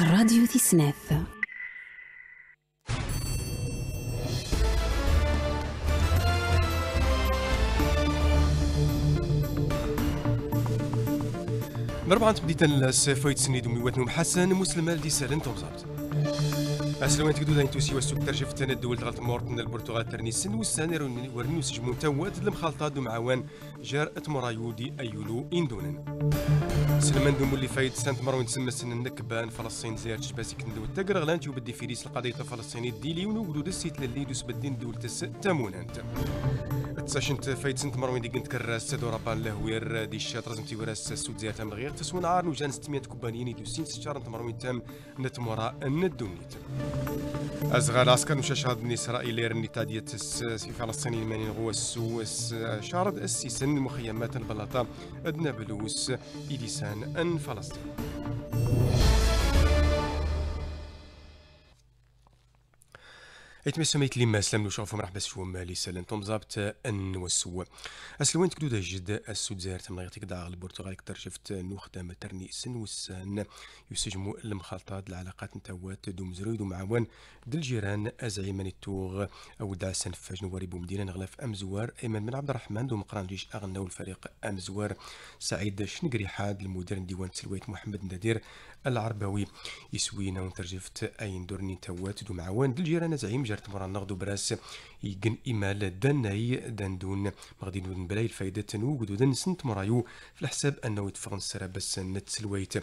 الراديو ذي سناف مربعا تبديتا السيف سنيد وميوات نوم حسن مسلمة لدي سالن تمزابت عسلوان تقدو داين توسي واسو ترجف تانا الدول غلط مورتنا البرتغال ترني ترنيسن والسان ورنيو سجمون تاوات المخالطة دو معوان جار اتمرايودي ايولو اندونن سلمان دو مولي فايد سانت مروان تسمى سن النكبان فلسطين زير تشباسي كندو التقر غلان تيوبدي فيريس القضية الفلسطينية ديلي ونوجدو دسيت للي دوس بدين دولتس تامونانت فايت سنت مروين ديك نتكرر كراس سادو رابان لهوير دي الشات رزم تيوراس سود زيار تام غير تسوين عار نوجان 600 كوبانيين يدوسين ستشار انت مروين تام نت مورا ندونيت أزغال عسكر شارد هاد إسرائيل رني تادية في فلسطيني ماني غوا السو شارد السيسن مخيمات البلاطة أدنى بلوس إديسان أن فلسطين سميت لي مسلم لو شوفوا مرحبا مالي لي سالن تمزابت ان وسو اسلوين تكدو جد السودزير من غيرتك داغ البرتغال كتر شفت نو خدام ترني سن وسان يسجمو المخالطات العلاقات نتاوات دوم زروي ومعاون دالجيران دل جيران ازعيما التوغ او دا سنفاج نواري بومدينة نغلاف امزوار ايمن بن عبد الرحمن دوم قران جيش اغنى والفريق امزوار سعيد شنقري حاد المدير ديوان سلويت محمد ندير العربوي يسوينا ونترجفت اين درني توات دو معوان الجيران زعيم جرت مرا نغدو براس يقن إمال دناي دندون مغدي نودن بلاي الفايدة تنو ودن سنت مرايو في الحساب أنه يتفغن سرا بس نتسلويت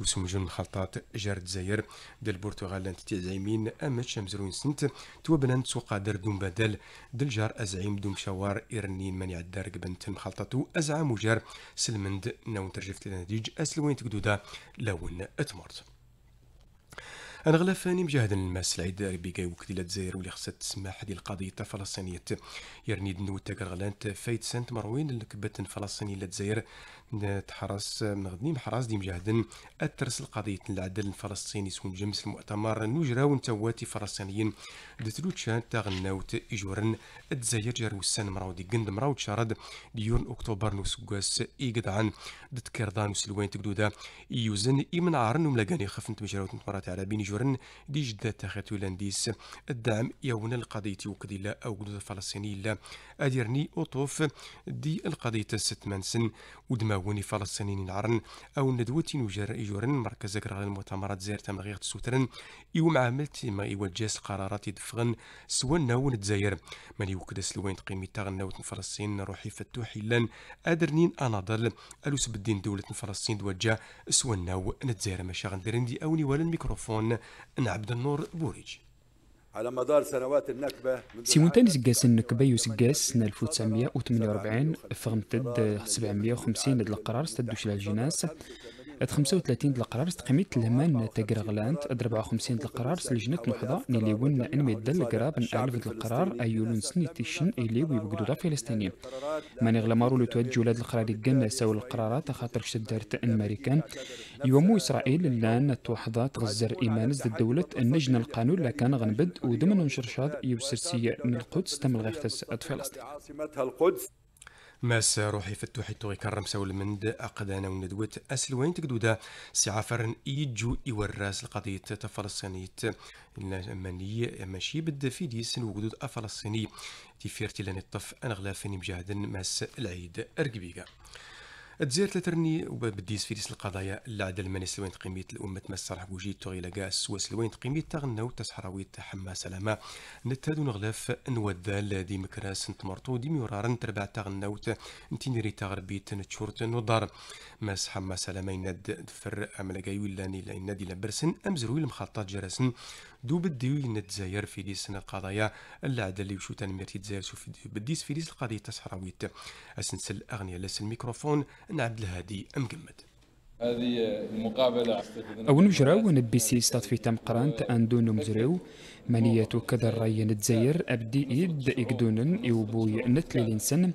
يوسم جون الخلطات جرت زاير دل البرتغال انت زعيمين أما شمزرون سنت توبنا تسوقا در دون بدل دل جار أزعيم دوم شوار إرنين من يعدار بنت مخلطاتو أزعام جار سلمند نون ترجفت النتيج أسلوين تقدودا لون اتمرت انا غلافاني مجاهد الماس العيد ربي وقت ديال الجزائر واللي خصها تسمح ديال القضيه تاع فلسطينيه يرني دنو تاكر غلانت فايت سنت مروين لكبات فلسطيني للجزائر تحرس من غدني محراس دي مجاهدن اترس القضية العدل الفلسطيني سون جمس المؤتمر نجرا ونتواتي فلسطينيين دتلوتشان تغناوت إجورن اتزاير جاروسان السن مراودي قند مراو تشارد ديون أكتوبر نو سكواس إيقدعان دتكردان وسلوين تقدودا يوزن من عارن وملاقاني خفنت مجراوت نتمرات على اجورن جورن دي جدا تاخاتو لانديس الدعم يونا القضية وكديلا أو قدود فلسطيني لا أديرني أطوف دي القضية ستمانسن ودما وني فلسطينيين العرن أو ندوتي نجر ايجورن مركز على المؤتمرات زير تمغيغ سوترن إيو معاملت ما يوجس قرارات القرارات يدفغن سوى ناون الجزائر من وكدا سلوين تقيمي تغنوت فلسطين روحي فتوح لن أدرنين أناضل ألوس بدين دولة فلسطين دوجا سوى ناو نتزاير ماشي غندير ندي أوني ولا الميكروفون نعبد النور بوريجي على مدار سنوات النكبة سي سيمونتاني سقاس النكبة يسقاس سنة 1948 فغمتد 750 هذا القرار استدوش على الجناس هاد 35 القرار استقيمت لمان تاقر غلانت 54 القرار سلجنة نحضة نيلي ون انمي دل قراب ان الف القرار ايولون سني تيشن الي ويبقدودا فلسطينيين ماني غلمارو لو توجه لهاد القرار يقن ساو القرارات خاطر شدرت ان امريكان يومو اسرائيل لان توحضة تغزر ايمان ضد الدولة النجن القانون لكان غنبد ودمن نشرشاض يوسرسي من القدس تم الغيختس فلسطين عاصمتها القدس ماس روحي فتوحي توغي كرم ساول مند أقدانا وندوت أسلوين تقدودا سعافر إيجو يوراس القضية تفلسطينية الماني ماشي بد في ديس وجود أفلسطيني تفيرتي لان الطف أنغلافني مجاهدا ماس العيد أرقبيقا تزير تترني وبديس فيريس القضايا العدل من سلوين تقيميت الأمة تمس بوجي تغيلا قاس وسلوين تقيميت تغنو تسحراويت حما سلامة نتادو نغلاف نوذال دي مكراس نتمرطو دي ميورار نتربع تغنو نتينيري تغربيت نتشورت نودار ماس حما سلامة يناد دفر أملقايو لاني نادي لبرسن أمزروي المخطط جرسن دو بديو الجزائر في ديس القضايا اللي وشو تنمير الجزائر شوف بديس في ديس القضية تسحراويت اسنسل أغنية لس الميكروفون نعبد الهادي مقمد هذه المقابله او نجراو نبي سي في تمقران قرانت اندون مزريو مالية كذا الراي نتزاير ابدي ايد اكدونن يوبوي نتلي الانسان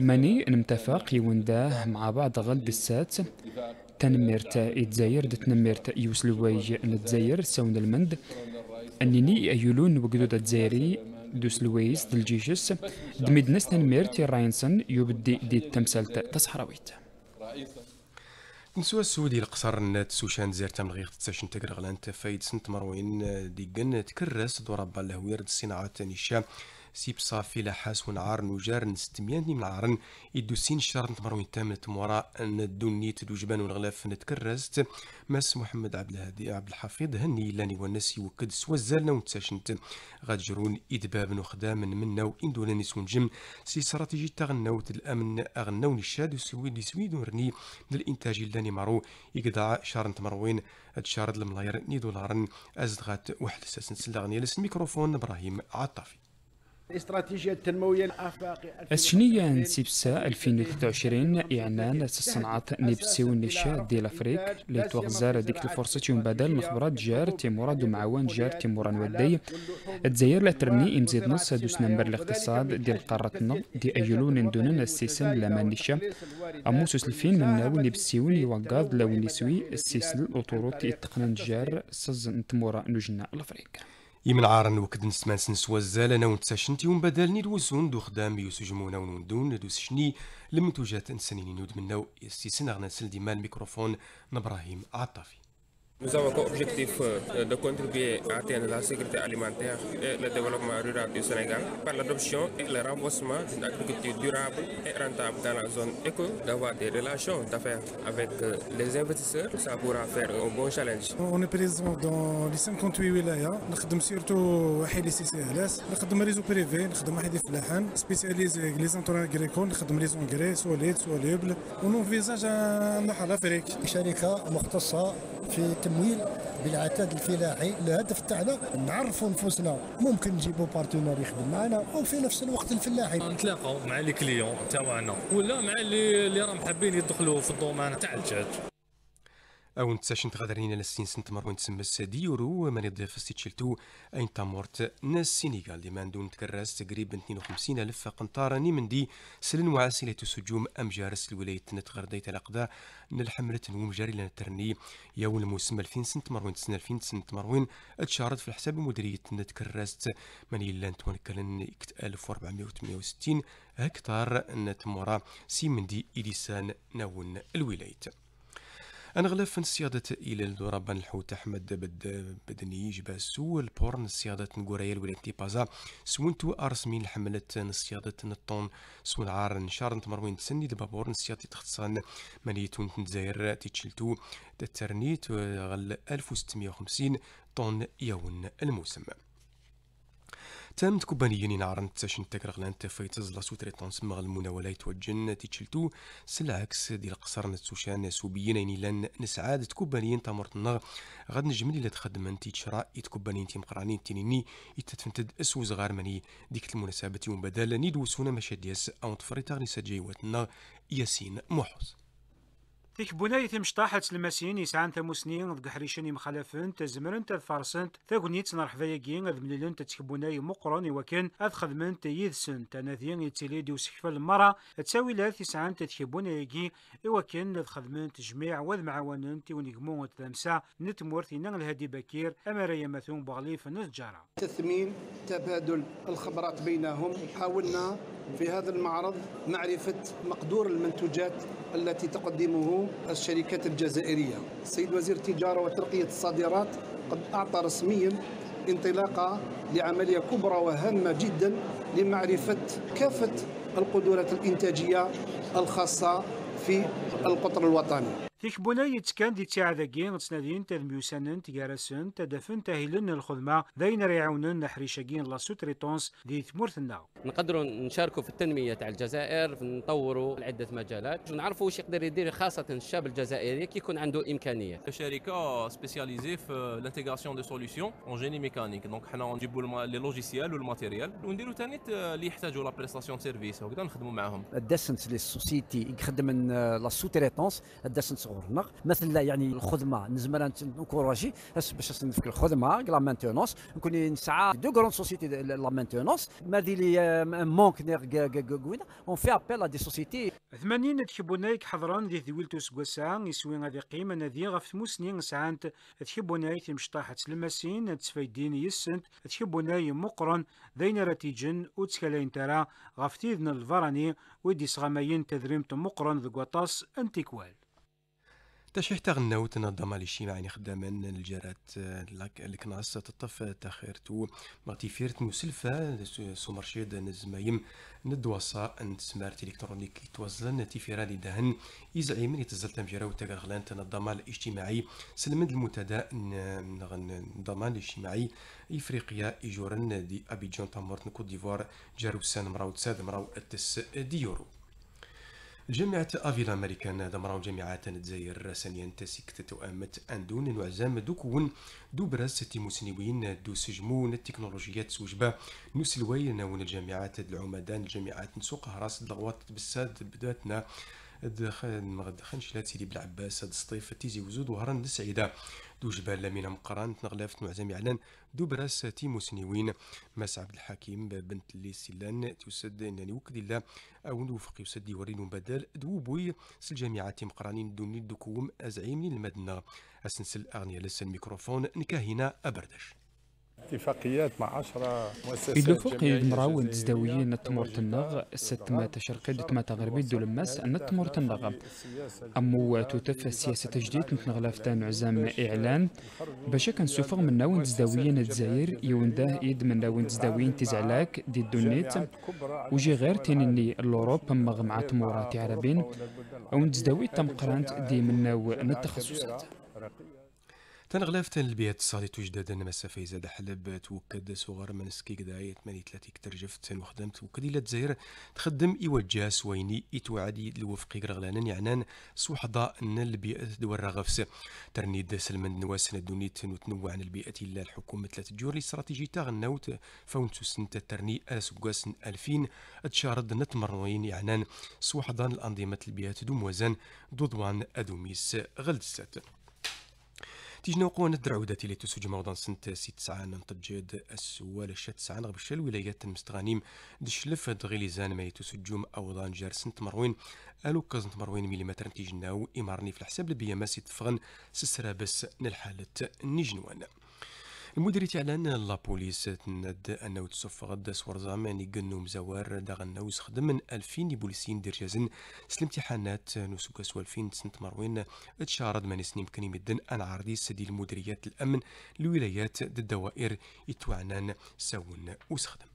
ماني نمتفاق يونداه مع بعض غلب السات تنميرت الجزائر تنميرت يوسلوايج الجزائر سون المند أنني أيلون وجدود الجزائري دوس لويس دميد دميدنس تنميرت راينسن يبدي دي التمثال تصحراويت نسوى السودي القصر نات سوشان زير تمغيغ تساشن تقرغلان تفايد سنت مروين قن تكرس دوربا دي الصناعات نشا سيب صافي لحاس ونعار نجار نستميان من عارن يدو سين شهر نتمرون تامن تمورا ان نيت تدو جبان ونغلاف نتكرزت مس محمد عبد الهادي عبد الحفيظ هني لاني وناس يوكد سوزالنا ونتساشنت غادجرون إدباب نخدام من منو إندولاني سونجم سي استراتيجي تغنوت الأمن أغنو نشاد وسويد سويد ورني للإنتاج اللاني مارو يقدع شهر نتمروين هاد شهر الملاير ني دولار أزدغات واحد ساسنسل أغنية الميكروفون إبراهيم عطافي التنموية الآفاقية الشنية سيبسا 2023 إعلان صناعة نبسي والنشاء ديال أفريك اللي ديك الفرصة بدل مخبرات جار تيمورا معاون جار تيمورا ودي الجزائر لترني إمزيد نص دوس نمبر الاقتصاد ديال النغ دي أجلو ندونن السيسن لما نشا أموسوس الفين من ناو نبسيون يوغاد لو نسوي السيسن الأطورات تيتقنان جار سزن نتمورا نجنا الأفريك يمن عارن وكد نسمانس نسوزال انا شنتي ومن بدل ندوزون دو خدام جمونا ونوندون شني لمنتوجات نسنيني نود منو يستيسن غنا ديما الميكروفون نبراهيم عطافي Nous avons comme objectif de contribuer à atteindre la sécurité alimentaire et le développement rural du Sénégal par l'adoption et le renforcement d'une agriculture durable et rentable dans la zone éco, d'avoir des relations d'affaires avec les investisseurs, ça pourra faire un bon challenge. On est présent dans les 58 wilayas, nous sommes surtout à واحد CCLS, nous avons un réseau privé, nous avons واحد فلاحان spécialisé les entourages agricoles, nous avons les engrais solides, solubles, on envisage un à حلف شركة مختصة في التمويل بالعتاد الفلاحي الهدف تاعنا نعرفوا نفوسنا ممكن نجيبوا بارتنر يخدم معنا وفي نفس الوقت الفلاحي نتلاقاو مع لي كليون تاعنا ولا مع اللي اللي راهم حابين يدخلوا في الدومين تاع الدجاج او نتساش هنا للسين سنت مروين تسمى السادي يورو ماني ضيف ستشلتو اين تامورت ناس سينيغال اللي ماندون تكرس تقريبا 52 الف قنطاره نيمندي سلن وعسيلة سجوم ام جارس الولاية من الحملة تنوم جاري لنا ترني يوم الموسم 2000 سنت مروين تسنى 2000 سنت مروين اتشارت في الحساب المديرية نتكراس ماني لان توانكلن 1468 هكتار نتمورا دي إليسان ناون الولاية غلاف في السيادة الى الدرابة الحوت احمد بد بدني يجب سول بورن السيادة نقوريا الولاية بازا سونتو ارسمين حملة السيادة نطون سون عار نشار نتمروين تسني دبا بورن السيادة تختصان مليتون تنزاير تيتشلتو تترنيت غل 1650 طن يون الموسم تم تكوبانيين نعرن تاشن لان تفايتز لا تريتونس مغ المناولة يتوجن تيتشلتو سلعكس ديال قصر نتسوشان سوبيين يعني لان نسعاد تكوبانيين تامرت النغ غاد نجمل اللي تخدم انتي تيتشرا يتكوبانيين مقرانين تينيني يتتفنتد اسو غار مني ديك المناسبة يوم بدل ندوسونا مشادياس او تفريتار نسجيواتنا ياسين محوس ذيك بناية مشطاحة تلماسين يسعان تموسنين ذك حريشين مخالفين تزمرن تفارسن تاقنيت نرحفا مليلن مللن تتكبناي مقرن وكان أذخدمن تيذسن تناثين يتيلي ديو سكفة المرة تساوي لاث يسعان تتكبنا يجي وكان خدمن تجميع وذ معاونن تي تيونيكمو تلمسا نتمور تينان الهادي بكير أما رايا مثون بغليف النسجارة تثمين تبادل الخبرات بينهم حاولنا في هذا المعرض معرفة مقدور المنتوجات التي تقدمه الشركات الجزائرية السيد وزير التجارة وترقية الصادرات قد أعطى رسميا انطلاقة لعملية كبرى وهامة جدا لمعرفة كافة القدرات الإنتاجية الخاصة في القطر الوطني تكبونا يتكان دي تيعذاقين غتسنادين تدميوسانن تجارسن تدفن تهيلن الخدمة ذين ريعونن نحريشاقين لاسو تريتونس دي ثمورتنا نقدروا نشاركوا في التنمية تاع الجزائر نطوروا عدة مجالات ونعرفوا واش يقدر يدير خاصة الشاب الجزائري كي يكون عنده إمكانية شركة سبيسياليزي في لانتيغاسيون دي سوليسيون اون جيني ميكانيك دونك حنا نجيبوا لي لوجيسيال والماتيريال ونديروا ثاني آه، اللي يحتاجوا لا بريستاسيون سيرفيس وكذا نخدموا معاهم الدسنس لي سوسيتي يخدم لا آه، سوتريتونس الدسنس تطورنا مثلا يعني الخدمه نزمر نكوراجي باش نفك الخدمه لا مانتونونس نكون نسعى دو كرون سوسيتي لا مانتونونس ما لي مونك كوينا اون في ابيل دي سوسيتي 80 تشبونايك حضران دي ذويلتو سكوسا يسوي غادي قيمه نادي غا في موسنين سعانت في مشطاحة المسين تسفيدين يسنت تشبوناي مقرن ذين راتيجن وتسكالين ترى غافتيذن الفراني ودي سغامين تذريمت مقرن ذو انتيكوال انتكوال تنظم على شي معني الاجتماعي الجرات الجارات آه، الكناس تطف تاخيرتو مغتيفيرت مسلفة سو مارشيد نزمايم ندوصا نتسمارت الكترونيك توزلن تيفيرا لي دهن يزعيم يتزل تمجرا وتاقر غلان الاجتماعي سلمد المنتدى النظام الاجتماعي افريقيا ايجورن دي ابيجون تامورت كوت ديفوار جاروسان مراو تساد مراو التس ديورو جامعة أفيلا أمريكان مراو جامعة الجزائر ثانيا تسكت تتوامت أندون وعزام دو دوبرا ستي مسنوين دو سجمون التكنولوجيات سوجبا نسلوين نون الجامعات العمدان الجامعات نسوقها راس دلغوات بساد بداتنا ما غدخنش لا سيدي بلعباس هاد الصيف تيجي وزود وهران السعيده دو جبال لامينة مقران تنغلافت معزم علان دو براس تيمو سنيوين ماس عبد الحكيم بنت اللي سلان تسد انني وكد الله او نوفق يسد يورين بدل دو بوي سل تيم قرانين دوني دوكوم ازعيم المدنه اسنسل اغنيه لسن ميكروفون نكاهنا ابردش اتفاقيات مع 10 مؤسسات بالفوق يدمراون تزداويين نتمر تنغ ست ما تشرقي ما تغربي دولماس نتمر تنغ امو تتف السياسة تجديد نتنغلاف تان عزام اعلان باش كان سوفغ من ناون تزداويين الجزائر يونده يد من ناون تزداويين تزعلاك دي دونيت وجي غير تينيني الاوروب مغ مع تمورات عربين او تم قرانت دي من ناو التخصصات تنغلاف تن البيئة الصالي توجد مسا مسافة زاد حلب توكد صغار منسكي كداية 88 ترجف تن وخدمت وكدي إلا تزاير تخدم إوجا سويني إتوعدي لوفقي غرغلانا يعنان سوحضا أن البيئة دور رغفس ترنيد سلمان نواس ندوني تنوتنوع عن البيئة إلا الحكومة تلات جور الاستراتيجية تغنوت فونتو سنت ترني أسقاس 2000 تشارد نتمرنوين يعنان سوحضان الأنظمة البيئة دوموزان دوضوان أدوميس غلدسات تيجنا وقوانا الدرعودة اللي تسوج موضا سنت سي تسعان نتجد السوال شات تسعان غبشا الولايات المستغانيم دشلف دغيليزان ما يتسجوم أوضان جار سنت مروين ألو كازن مروين مليمتر تيجناو إمارني في الحساب البيامة سيتفغن سسرابس نلحالة نيجنوان المدير تاعنا لابوليس تند انه تصف غد صور زمان يقنو مزوار داغنو يخدم من 2000 بوليسين دير جازن سلمتحانات نسوك سوا 2000 سنت مروين تشارد من سنين يمكن يمدن ان عرضي سدي المديريات الامن الولايات الدوائر يتوعنان ساون وسخدم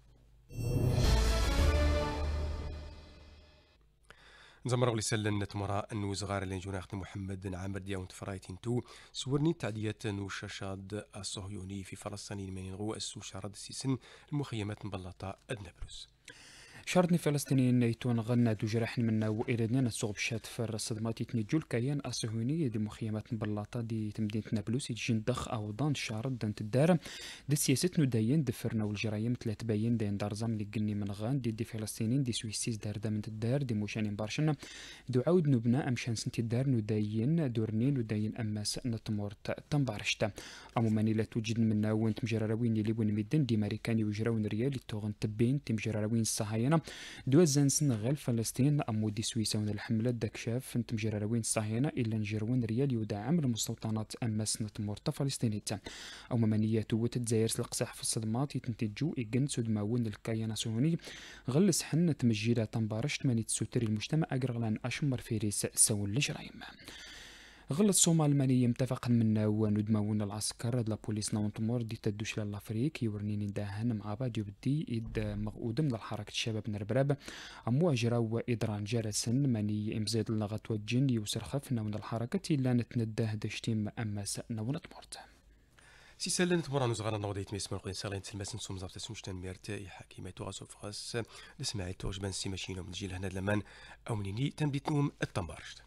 نزمر ولي سلن تمرا زغار اللي نجونا جناخت محمد عامر ونت فرايتين تو سورني تعديات نو وشاشاد الصهيوني في فلسطين من غو السوشارد السيسن المخيمات مبلطة أدنبروس شارتني فلسطينيين نيتون غنى دو جرح منا دنا نسوغ بشات فر الصدمات يتنجو الكيان الصهيونية دي مخيمات بلاطة دي تمدينة نابلس يتجين دخ أو دان شارد دانت الدار دي سياسة نوداين دفرنا والجرايم تلات باين دين دارزام اللي قني من غان دي دي فلسطينيين دي سويسيز دار دامن الدار دي موشانين بارشن دو عود نبنا أمشان سنتي الدار نداين دورنين نداين أماس نتمورت تنبارشتا عموما إلا توجد منا وانت مجراراوين لي وين ميدن دي ماريكاني وجراون ريال يتوغن تبين تمجراراوين الصهاينة تاعنا دوازا غير فلسطين أمودي سويسا ون الحملة داك شاف فنت مجراروين صهينة إلا نجرون ريال يدعم المستوطنات أما سنت مرتا فلسطينية أو ممنيات وتتزاير القصح في الصدمات يتنتجو إقن سود ماون الكيان سوني غلس حنة مجيرة تنبارش تمانية سوتري المجتمع أقرغلان أشمر فيريس سون الجرايم غلط الصومالماني يمتفق من وندمون العسكر دلا بوليس نونتمور دي تدوش لافريك يورنيني داهن مع بعض يبدي إد مغؤود من الحركة الشباب نربراب مواجرة ادران جرسن ماني امزيد لغة وجن يوسرخف نون الحركة إلا نتنده دشتيم أمس نون تمورت سي سالن تمر انا صغار نوضي تميس من القين سالين تلمس نسوم زغطة سمشتان ميرتا حكيمة تغاسو فغاس لسمعي جبن سي ماشينو من جيل هنا دلمان أو منيني تمديتنوم التمارشت